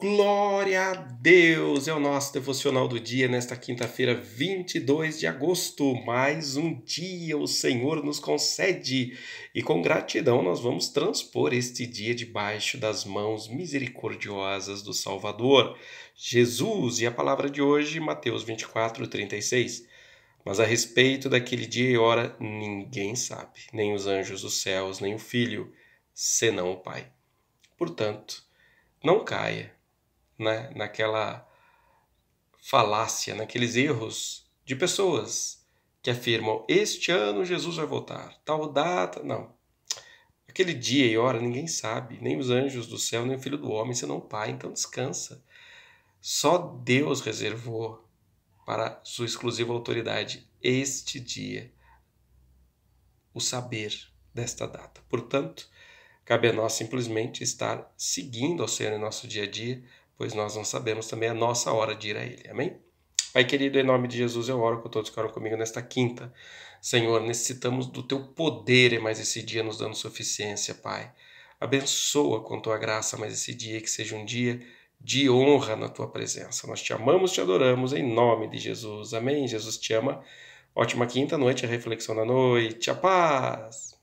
Glória a Deus! É o nosso devocional do dia nesta quinta-feira, 22 de agosto. Mais um dia o Senhor nos concede e com gratidão nós vamos transpor este dia debaixo das mãos misericordiosas do Salvador, Jesus. E a palavra de hoje, Mateus 24, 36. Mas a respeito daquele dia e hora, ninguém sabe, nem os anjos dos céus, nem o filho, senão o Pai. Portanto, não caia né, naquela falácia, naqueles erros de pessoas que afirmam: este ano Jesus vai voltar, tal data. Não. Aquele dia e hora ninguém sabe, nem os anjos do céu, nem o filho do homem, senão o Pai, então descansa. Só Deus reservou para sua exclusiva autoridade este dia, o saber desta data. Portanto, cabe a nós simplesmente estar seguindo ao Senhor em nosso dia a dia pois nós não sabemos também a nossa hora de ir a Ele. Amém? Pai querido, em nome de Jesus eu oro com todos que oram comigo nesta quinta. Senhor, necessitamos do Teu poder mas mais esse dia, nos dando suficiência, Pai. Abençoa com Tua graça mais esse dia, que seja um dia de honra na Tua presença. Nós te amamos, te adoramos, em nome de Jesus. Amém? Jesus te ama. Ótima quinta-noite, a reflexão da noite. A paz!